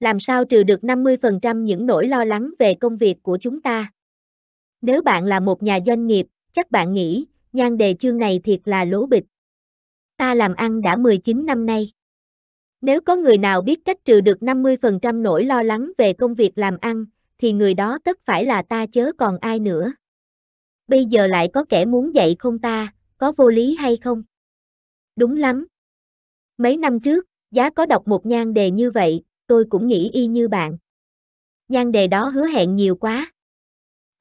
làm sao trừ được 50% những nỗi lo lắng về công việc của chúng ta. Nếu bạn là một nhà doanh nghiệp, chắc bạn nghĩ, nhan đề chương này thiệt là lố bịch. Ta làm ăn đã 19 năm nay. Nếu có người nào biết cách trừ được 50% nỗi lo lắng về công việc làm ăn, thì người đó tất phải là ta chớ còn ai nữa. Bây giờ lại có kẻ muốn dạy không ta, có vô lý hay không? Đúng lắm. Mấy năm trước, giá có đọc một nhan đề như vậy, tôi cũng nghĩ y như bạn. Nhan đề đó hứa hẹn nhiều quá.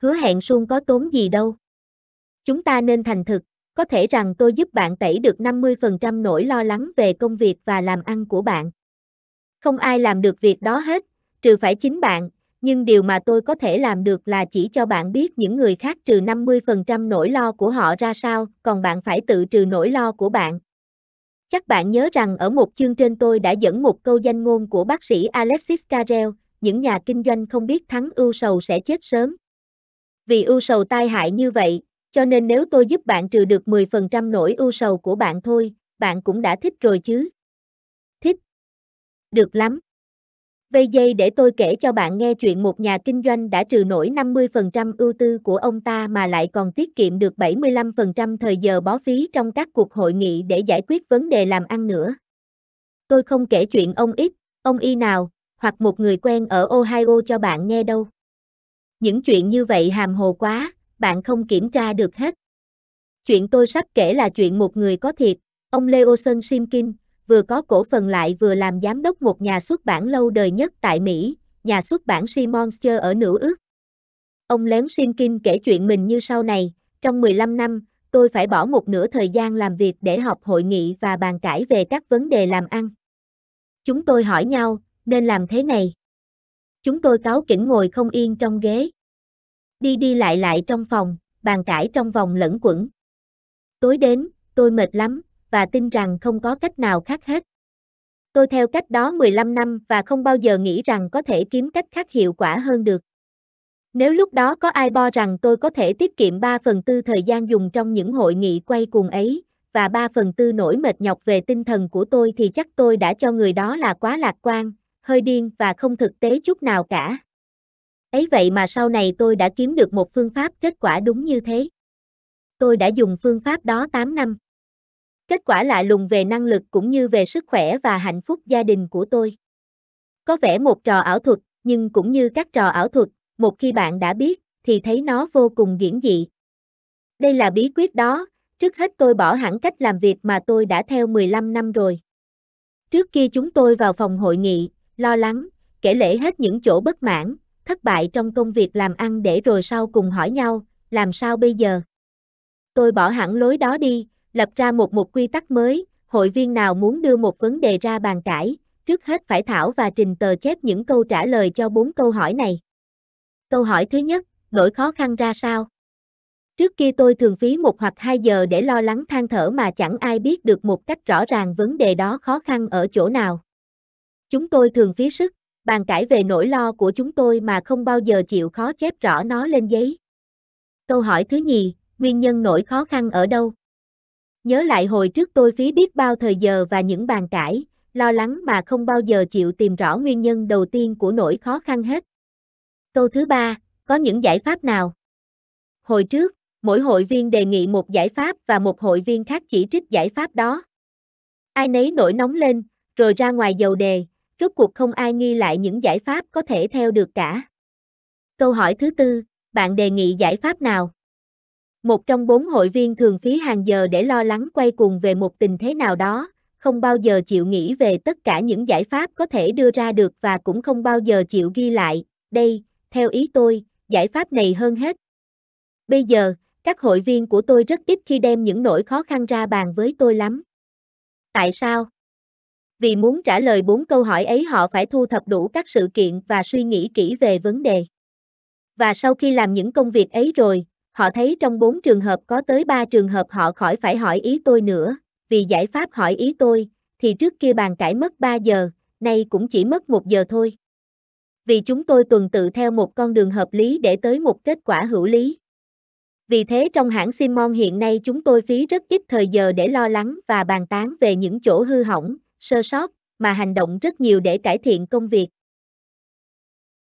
Hứa hẹn suông có tốn gì đâu. Chúng ta nên thành thực, có thể rằng tôi giúp bạn tẩy được 50% nỗi lo lắng về công việc và làm ăn của bạn. Không ai làm được việc đó hết, trừ phải chính bạn, nhưng điều mà tôi có thể làm được là chỉ cho bạn biết những người khác trừ 50% nỗi lo của họ ra sao, còn bạn phải tự trừ nỗi lo của bạn, Chắc bạn nhớ rằng ở một chương trên tôi đã dẫn một câu danh ngôn của bác sĩ Alexis Carrel, những nhà kinh doanh không biết thắng ưu sầu sẽ chết sớm. Vì ưu sầu tai hại như vậy, cho nên nếu tôi giúp bạn trừ được 10% nỗi ưu sầu của bạn thôi, bạn cũng đã thích rồi chứ. Thích. Được lắm. VJ để tôi kể cho bạn nghe chuyện một nhà kinh doanh đã trừ nổi 50% ưu tư của ông ta mà lại còn tiết kiệm được 75% thời giờ bó phí trong các cuộc hội nghị để giải quyết vấn đề làm ăn nữa. Tôi không kể chuyện ông X, ông Y nào, hoặc một người quen ở Ohio cho bạn nghe đâu. Những chuyện như vậy hàm hồ quá, bạn không kiểm tra được hết. Chuyện tôi sắp kể là chuyện một người có thiệt, ông Leoson Simkin, vừa có cổ phần lại vừa làm giám đốc một nhà xuất bản lâu đời nhất tại Mỹ, nhà xuất bản Simons ở Nữ Ước. Ông Lém Sinkin kể chuyện mình như sau này, trong 15 năm, tôi phải bỏ một nửa thời gian làm việc để họp hội nghị và bàn cãi về các vấn đề làm ăn. Chúng tôi hỏi nhau, nên làm thế này. Chúng tôi cáo kỉnh ngồi không yên trong ghế. Đi đi lại lại trong phòng, bàn cãi trong vòng lẫn quẩn. Tối đến, tôi mệt lắm, và tin rằng không có cách nào khác hết. Tôi theo cách đó 15 năm và không bao giờ nghĩ rằng có thể kiếm cách khác hiệu quả hơn được. Nếu lúc đó có ai bo rằng tôi có thể tiết kiệm 3 phần tư thời gian dùng trong những hội nghị quay cuồng ấy, và 3 phần tư nỗi mệt nhọc về tinh thần của tôi thì chắc tôi đã cho người đó là quá lạc quan, hơi điên và không thực tế chút nào cả. Ấy vậy mà sau này tôi đã kiếm được một phương pháp kết quả đúng như thế. Tôi đã dùng phương pháp đó 8 năm. Kết quả lạ lùng về năng lực cũng như về sức khỏe và hạnh phúc gia đình của tôi. Có vẻ một trò ảo thuật, nhưng cũng như các trò ảo thuật, một khi bạn đã biết, thì thấy nó vô cùng giản dị. Đây là bí quyết đó, trước hết tôi bỏ hẳn cách làm việc mà tôi đã theo 15 năm rồi. Trước kia chúng tôi vào phòng hội nghị, lo lắng, kể lễ hết những chỗ bất mãn, thất bại trong công việc làm ăn để rồi sau cùng hỏi nhau, làm sao bây giờ? Tôi bỏ hẳn lối đó đi, lập ra một một quy tắc mới, hội viên nào muốn đưa một vấn đề ra bàn cãi, trước hết phải thảo và trình tờ chép những câu trả lời cho bốn câu hỏi này. Câu hỏi thứ nhất, nỗi khó khăn ra sao? Trước kia tôi thường phí một hoặc hai giờ để lo lắng than thở mà chẳng ai biết được một cách rõ ràng vấn đề đó khó khăn ở chỗ nào. Chúng tôi thường phí sức, bàn cãi về nỗi lo của chúng tôi mà không bao giờ chịu khó chép rõ nó lên giấy. Câu hỏi thứ nhì, nguyên nhân nỗi khó khăn ở đâu? Nhớ lại hồi trước tôi phí biết bao thời giờ và những bàn cãi, lo lắng mà không bao giờ chịu tìm rõ nguyên nhân đầu tiên của nỗi khó khăn hết. Câu thứ ba, có những giải pháp nào? Hồi trước, mỗi hội viên đề nghị một giải pháp và một hội viên khác chỉ trích giải pháp đó. Ai nấy nổi nóng lên, rồi ra ngoài dầu đề, rốt cuộc không ai nghi lại những giải pháp có thể theo được cả. Câu hỏi thứ tư, bạn đề nghị giải pháp nào? Một trong bốn hội viên thường phí hàng giờ để lo lắng quay cuồng về một tình thế nào đó, không bao giờ chịu nghĩ về tất cả những giải pháp có thể đưa ra được và cũng không bao giờ chịu ghi lại. Đây, theo ý tôi, giải pháp này hơn hết. Bây giờ, các hội viên của tôi rất ít khi đem những nỗi khó khăn ra bàn với tôi lắm. Tại sao? Vì muốn trả lời bốn câu hỏi ấy họ phải thu thập đủ các sự kiện và suy nghĩ kỹ về vấn đề. Và sau khi làm những công việc ấy rồi, Họ thấy trong bốn trường hợp có tới ba trường hợp họ khỏi phải hỏi ý tôi nữa, vì giải pháp hỏi ý tôi, thì trước kia bàn cãi mất 3 giờ, nay cũng chỉ mất 1 giờ thôi. Vì chúng tôi tuần tự theo một con đường hợp lý để tới một kết quả hữu lý. Vì thế trong hãng Simon hiện nay chúng tôi phí rất ít thời giờ để lo lắng và bàn tán về những chỗ hư hỏng, sơ sót, mà hành động rất nhiều để cải thiện công việc.